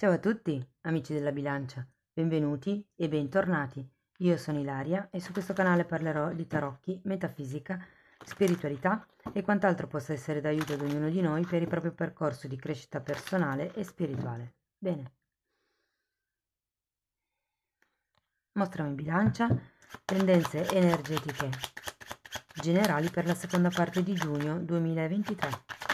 Ciao a tutti, amici della bilancia, benvenuti e bentornati. Io sono Ilaria e su questo canale parlerò di tarocchi, metafisica, spiritualità e quant'altro possa essere d'aiuto ad ognuno di noi per il proprio percorso di crescita personale e spirituale. Bene. Mostrami bilancia, tendenze energetiche generali per la seconda parte di giugno 2023.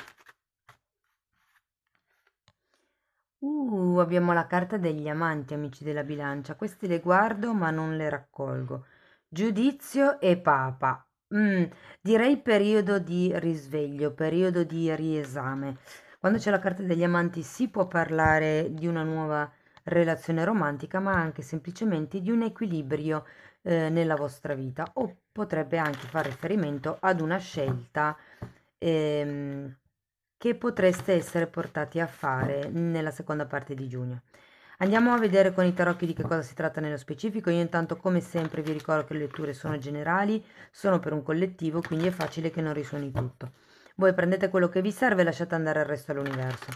abbiamo la carta degli amanti, amici della bilancia. Queste le guardo ma non le raccolgo. Giudizio e papa. Mm, direi periodo di risveglio, periodo di riesame. Quando c'è la carta degli amanti si può parlare di una nuova relazione romantica, ma anche semplicemente di un equilibrio eh, nella vostra vita o potrebbe anche fare riferimento ad una scelta ehm, che potreste essere portati a fare nella seconda parte di giugno. Andiamo a vedere con i tarocchi di che cosa si tratta nello specifico. Io intanto come sempre vi ricordo che le letture sono generali, sono per un collettivo, quindi è facile che non risuoni tutto. Voi prendete quello che vi serve e lasciate andare il resto all'universo.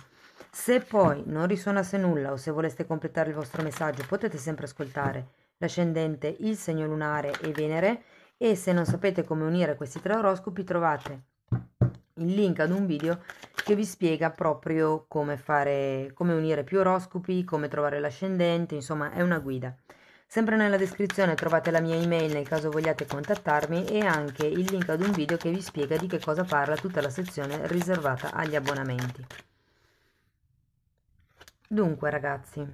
Se poi non risuonasse nulla o se voleste completare il vostro messaggio potete sempre ascoltare l'ascendente, il segno lunare e Venere e se non sapete come unire questi tre oroscopi trovate il link ad un video che vi spiega proprio come fare, come unire più oroscopi, come trovare l'ascendente, insomma è una guida. Sempre nella descrizione trovate la mia email nel caso vogliate contattarmi e anche il link ad un video che vi spiega di che cosa parla tutta la sezione riservata agli abbonamenti. Dunque ragazzi,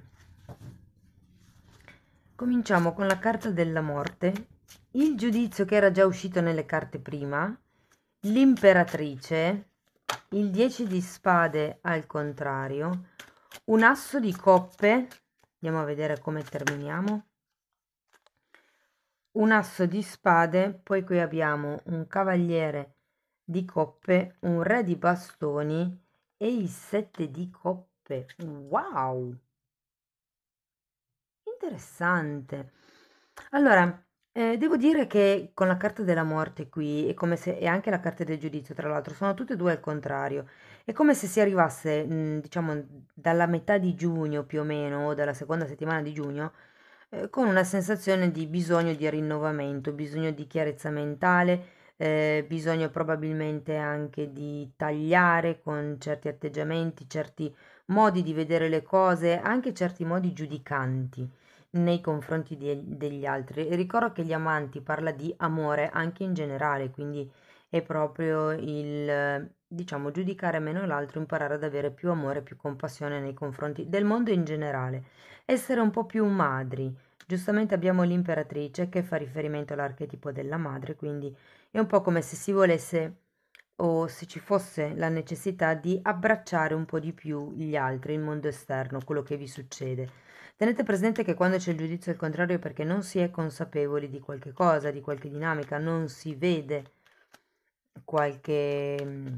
cominciamo con la carta della morte. Il giudizio che era già uscito nelle carte prima l'imperatrice, il 10 di spade al contrario, un asso di coppe, andiamo a vedere come terminiamo, un asso di spade, poi qui abbiamo un cavaliere di coppe, un re di bastoni e il 7 di coppe. Wow! Interessante. Allora, Ehm, devo dire che con la carta della morte qui è come se e anche la carta del giudizio tra l'altro, sono tutte e due al contrario. È come se si arrivasse, mhmm, diciamo dalla metà di giugno più o meno, o dalla seconda settimana di giugno, ehm, con una sensazione di bisogno di rinnovamento, bisogno di chiarezza mentale, ehm, bisogno probabilmente anche di tagliare con certi atteggiamenti, certi modi di vedere le cose, anche certi modi giudicanti nei confronti di- degli altri. Ricordo che gli amanti parla di amore anche in generale, quindi è proprio il diciamo giudicare meno l'altro, imparare ad avere più amore, più compassione nei confronti del mondo in generale, essere un po' più madri. Giustamente abbiamo l'imperatrice che fa riferimento all'archetipo della madre, quindi è un po' come se si volesse o se ci fosse la necessità di abbracciare un po' di più gli altri, il mondo esterno, quello che vi succede Tenete presente che quando c'è il giudizio al contrario è perché non si è consapevoli di qualche cosa, di qualche dinamica, non si vede qualche, mm,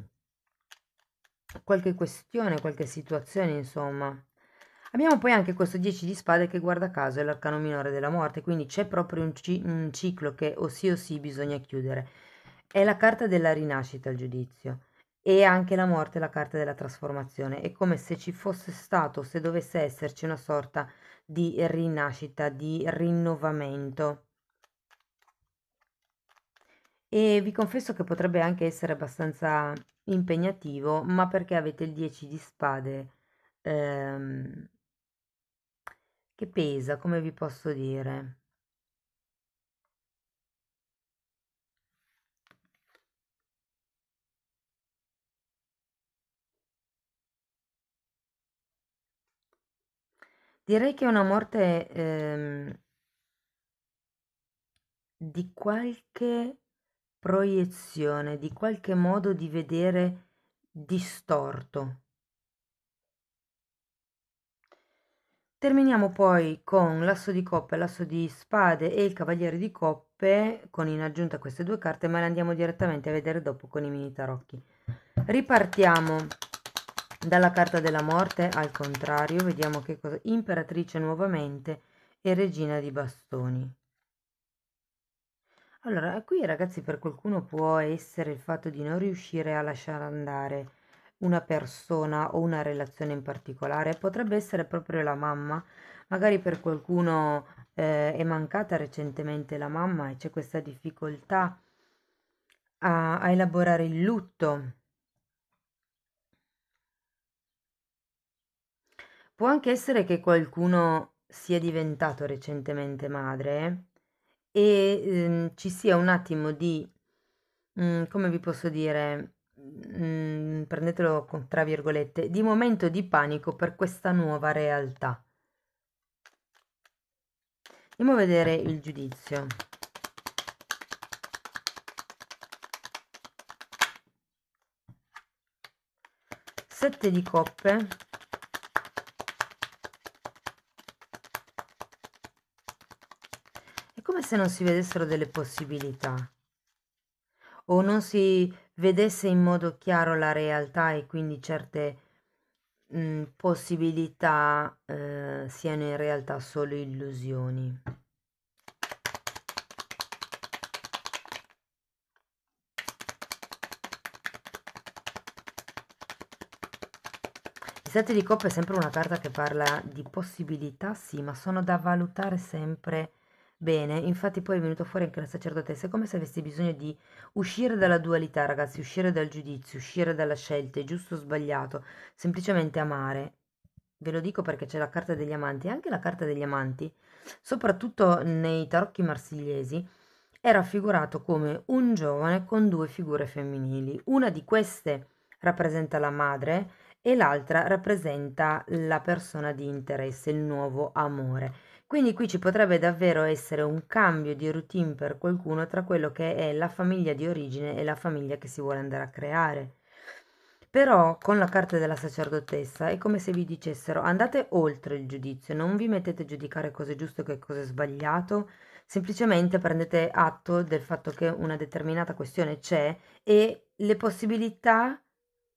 qualche questione, qualche situazione, insomma. Abbiamo poi anche questo 10 di spade che guarda caso è l'arcano minore della morte, quindi c'è proprio un, ci- un ciclo che o sì o sì bisogna chiudere. È la carta della rinascita il giudizio e anche la morte è la carta della trasformazione. È come se ci fosse stato, se dovesse esserci una sorta di di rinascita, di rinnovamento. E vi confesso che potrebbe anche essere abbastanza impegnativo, ma perché avete il 10 di spade ehm, che pesa, come vi posso dire? Direi che è una morte, ehm di qualche proiezione, di qualche modo di vedere distorto. Terminiamo poi con l'asso di coppe, l'asso di spade e il cavaliere di coppe con in aggiunta queste due carte, ma le andiamo direttamente a vedere dopo con i mini tarocchi. Ripartiamo dalla carta della morte, al contrario, vediamo che cosa... Imperatrice nuovamente e regina di bastoni. Allora, qui ragazzi per qualcuno può essere il fatto di non riuscire a lasciare andare una persona o una relazione in particolare, potrebbe essere proprio la mamma, magari per qualcuno eh, è mancata recentemente la mamma e c'è questa difficoltà a, a elaborare il lutto Può anche essere che qualcuno sia diventato recentemente madre e ehm, ci sia un attimo di, mh, mm, come vi posso dire, mh, mm, prendetelo con, tra virgolette, di momento di panico per questa nuova realtà. Andiamo a vedere il giudizio. Sette di coppe se non si vedessero delle possibilità o non si vedesse in modo chiaro la realtà e quindi certe mh, mm, possibilità eh, siano in realtà solo illusioni. Il sette di coppe è sempre una carta che parla di possibilità, sì, ma sono da valutare sempre Bene, infatti poi è venuto fuori anche la sacerdotessa, è come se avessi bisogno di uscire dalla dualità, ragazzi, uscire dal giudizio, uscire dalla scelta, è giusto o sbagliato, semplicemente amare. Ve lo dico perché c'è la carta degli amanti, anche la carta degli amanti, soprattutto nei tarocchi marsigliesi, è raffigurato come un giovane con due figure femminili. Una di queste rappresenta la madre e l'altra rappresenta la persona di interesse, il nuovo amore. Quindi qui ci potrebbe davvero essere un cambio di routine per qualcuno tra quello che è la famiglia di origine e la famiglia che si vuole andare a creare. Però con la carta della sacerdotessa è come se vi dicessero andate oltre il giudizio, non vi mettete a giudicare cosa è giusto e cosa è sbagliato, semplicemente prendete atto del fatto che una determinata questione c'è e le possibilità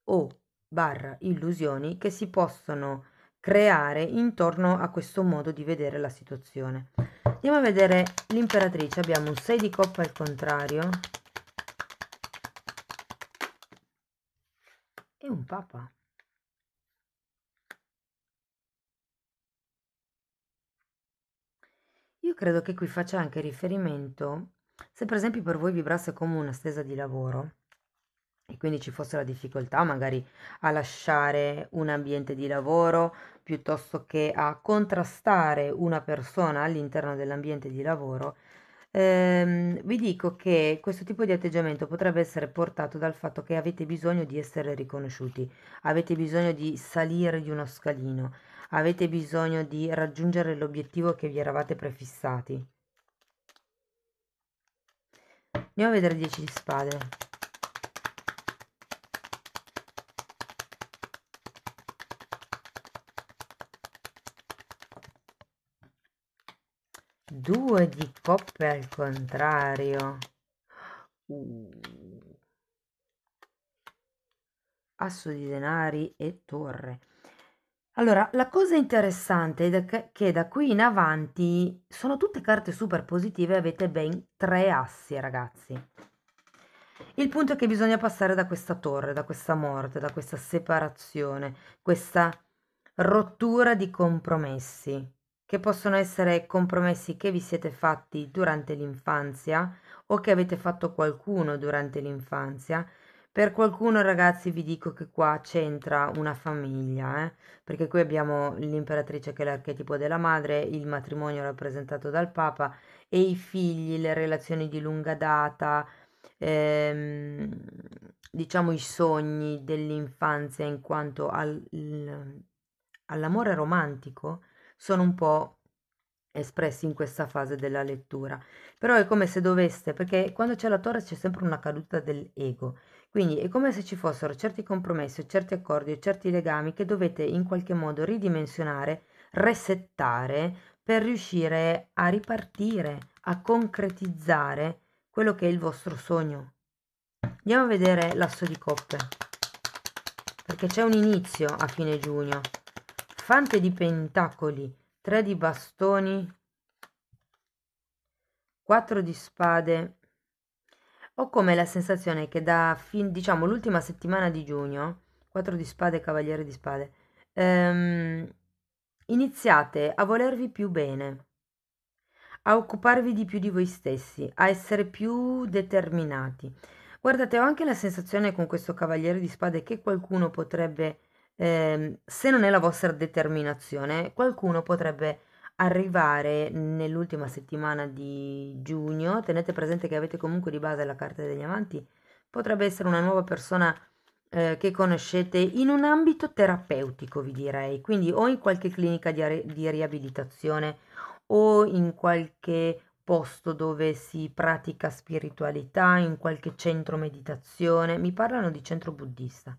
o barra illusioni che si possono creare intorno a questo modo di vedere la situazione. Andiamo a vedere l'imperatrice, abbiamo un 6 di coppa al contrario e un papa. Io credo che qui faccia anche riferimento, se per esempio per voi vibrasse come una stesa di lavoro, e quindi ci fosse la difficoltà magari a lasciare un ambiente di lavoro piuttosto che a contrastare una persona all'interno dell'ambiente di lavoro, ehm, vi dico che questo tipo di atteggiamento potrebbe essere portato dal fatto che avete bisogno di essere riconosciuti, avete bisogno di salire di uno scalino, avete bisogno di raggiungere l'obiettivo che vi eravate prefissati. Andiamo a vedere 10 di spade. Due di coppe al contrario. Uh. Asso di denari e torre. Allora, la cosa interessante è che da qui in avanti sono tutte carte super positive avete ben tre assi, ragazzi. Il punto è che bisogna passare da questa torre, da questa morte, da questa separazione, questa rottura di compromessi che possono essere compromessi che vi siete fatti durante l'infanzia o che avete fatto qualcuno durante l'infanzia. Per qualcuno, ragazzi, vi dico che qua c'entra una famiglia, eh? perché qui abbiamo l'imperatrice che è l'archetipo della madre, il matrimonio rappresentato dal Papa e i figli, le relazioni di lunga data, ehm, diciamo i sogni dell'infanzia in quanto al, all'amore romantico sono un po' espressi in questa fase della lettura. Però è come se doveste, perché quando c'è la torre c'è sempre una caduta dell'ego. Quindi è come se ci fossero certi compromessi, certi accordi certi legami che dovete in qualche modo ridimensionare, resettare per riuscire a ripartire, a concretizzare quello che è il vostro sogno. Andiamo a vedere l'asso di coppe, perché c'è un inizio a fine giugno, elefante di pentacoli, tre di bastoni, quattro di spade. Ho come la sensazione che da fin, diciamo l'ultima settimana di giugno, quattro di spade cavaliere di spade, ehm, iniziate a volervi più bene, a occuparvi di più di voi stessi, a essere più determinati. Guardate, ho anche la sensazione con questo cavaliere di spade che qualcuno potrebbe eh, se non è la vostra determinazione, qualcuno potrebbe arrivare nell'ultima settimana di giugno, tenete presente che avete comunque di base la carta degli amanti, potrebbe essere una nuova persona eh, che conoscete in un ambito terapeutico, vi direi, quindi o in qualche clinica di, di riabilitazione o in qualche posto dove si pratica spiritualità, in qualche centro meditazione, mi parlano di centro buddista.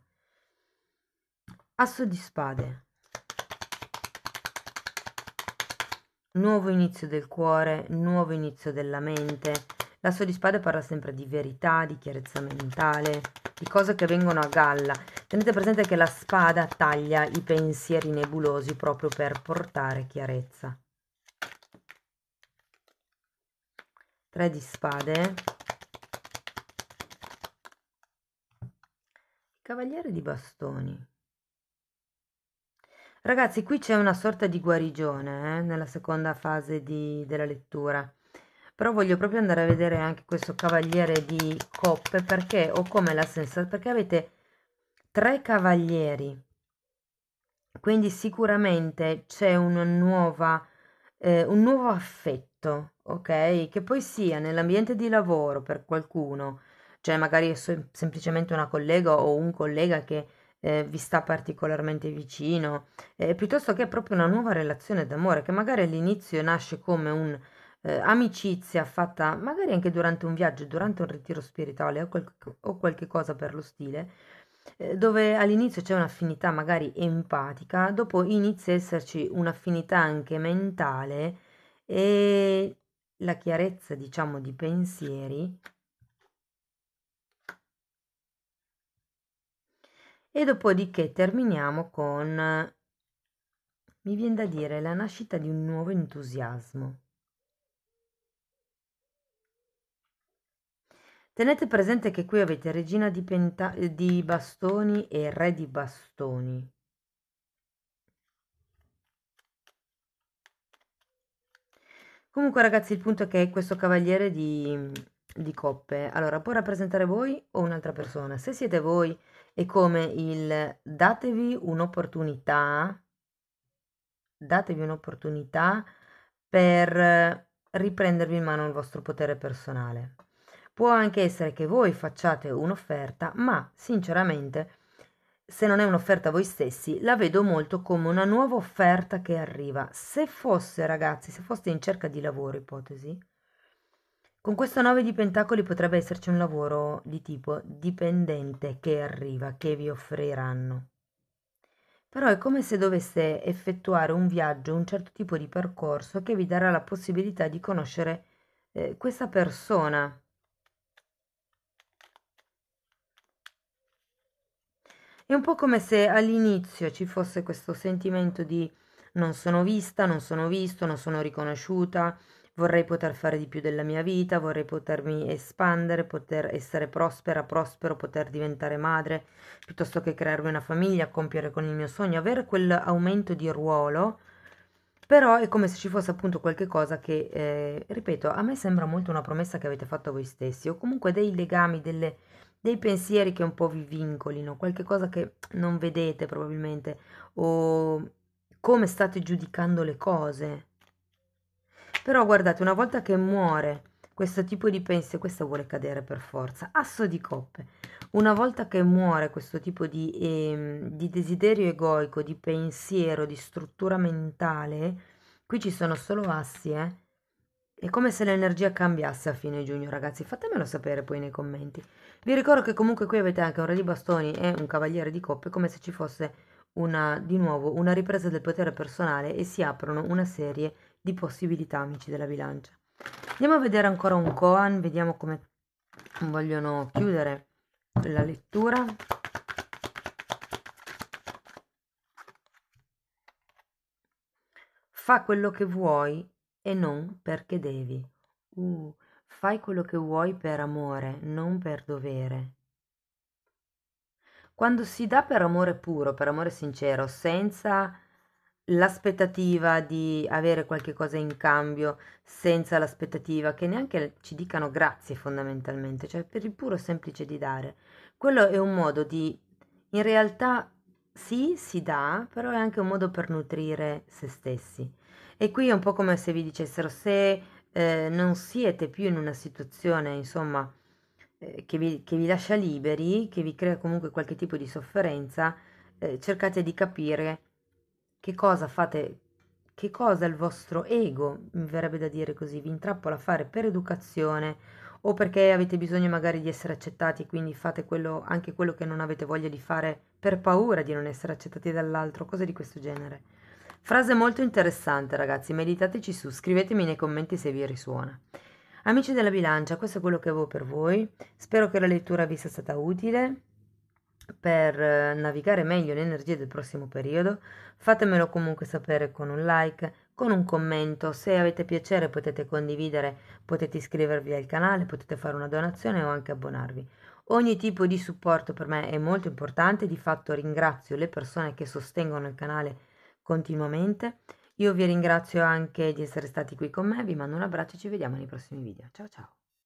Asso di spade. Nuovo inizio del cuore, nuovo inizio della mente. L'asso di spade parla sempre di verità, di chiarezza mentale, di cose che vengono a galla. Tenete presente che la spada taglia i pensieri nebulosi proprio per portare chiarezza. Tre di spade. Cavaliere di bastoni. Ragazzi, qui c'è una sorta di guarigione eh, nella seconda fase di, della lettura, però voglio proprio andare a vedere anche questo cavaliere di coppe perché ho come la sensazione, perché avete tre cavalieri, quindi sicuramente c'è eh, un nuovo affetto, ok? Che poi sia nell'ambiente di lavoro per qualcuno, cioè magari è semplicemente una collega o un collega che eh, vi sta particolarmente vicino, eh, piuttosto che proprio una nuova relazione d'amore che magari all'inizio nasce come un'amicizia eh, fatta magari anche durante un viaggio, durante un ritiro spirituale o, quel, o qualche cosa per lo stile, eh, dove all'inizio c'è un'affinità magari empatica, dopo inizia a esserci un'affinità anche mentale e la chiarezza, diciamo, di pensieri e dopodiché terminiamo con, mi viene da dire, la nascita di un nuovo entusiasmo. Tenete presente che qui avete regina di, penta- di bastoni e re di bastoni. Comunque ragazzi il punto è che questo cavaliere di, di coppe, allora può rappresentare voi o un'altra persona. Se siete voi è come il datevi un'opportunità, datevi un'opportunità per riprendervi in mano il vostro potere personale. Può anche essere che voi facciate un'offerta, ma sinceramente, se non è un'offerta a voi stessi, la vedo molto come una nuova offerta che arriva. Se fosse, ragazzi, se foste in cerca di lavoro, ipotesi, con questo 9 di pentacoli potrebbe esserci un lavoro di tipo dipendente che arriva, che vi offriranno. Però è come se doveste effettuare un viaggio, un certo tipo di percorso che vi darà la possibilità di conoscere eh, questa persona. È un po' come se all'inizio ci fosse questo sentimento di non sono vista, non sono visto, non sono riconosciuta, vorrei poter fare di più della mia vita, vorrei potermi espandere, poter essere prospera, prospero, poter diventare madre, piuttosto che crearmi una famiglia, compiere con il mio sogno, avere quell'aumento di ruolo, però è come se ci fosse appunto qualche cosa che, eh, ripeto, a me sembra molto una promessa che avete fatto voi stessi, o comunque dei legami, delle, dei pensieri che un po' vi vincolino, qualche cosa che non vedete probabilmente, o come state giudicando le cose però guardate, una volta che muore questo tipo di pensiero, questo vuole cadere per forza, asso di coppe, una volta che muore questo tipo di, eh, di desiderio egoico, di pensiero, di struttura mentale, qui ci sono solo assi, eh? È come se l'energia cambiasse a fine giugno, ragazzi. Fatemelo sapere poi nei commenti. Vi ricordo che comunque qui avete anche un re di bastoni e un cavaliere di coppe, come se ci fosse una, di nuovo una ripresa del potere personale e si aprono una serie di di possibilità, amici della bilancia. Andiamo a vedere ancora un koan, vediamo come vogliono chiudere la lettura. Fa quello che vuoi e non perché devi. Uh, fai quello che vuoi per amore, non per dovere. Quando si dà per amore puro, per amore sincero, senza l'aspettativa di avere qualche cosa in cambio senza l'aspettativa che neanche ci dicano grazie fondamentalmente, cioè per il puro semplice di dare. Quello è un modo di, in realtà sì, si dà, però è anche un modo per nutrire se stessi. E qui è un po' come se vi dicessero se eh, non siete più in una situazione, insomma, eh, che, vi, che vi lascia liberi, che vi crea comunque qualche tipo di sofferenza, eh, cercate di capire che cosa fate? Che cosa il vostro ego, mi verrebbe da dire così, vi intrappola a fare per educazione o perché avete bisogno magari di essere accettati, quindi fate quello, anche quello che non avete voglia di fare per paura di non essere accettati dall'altro, cose di questo genere. Frase molto interessante, ragazzi, meditateci su, scrivetemi nei commenti se vi risuona. Amici della bilancia, questo è quello che avevo per voi. Spero che la lettura vi sia stata utile per eh, navigare meglio le energie del prossimo periodo, fatemelo comunque sapere con un like, con un commento, se avete piacere potete condividere, potete iscrivervi al canale, potete fare una donazione o anche abbonarvi. Ogni tipo di supporto per me è molto importante, di fatto ringrazio le persone che sostengono il canale continuamente. Io vi ringrazio anche di essere stati qui con me, vi mando un abbraccio e ci vediamo nei prossimi video. Ciao ciao!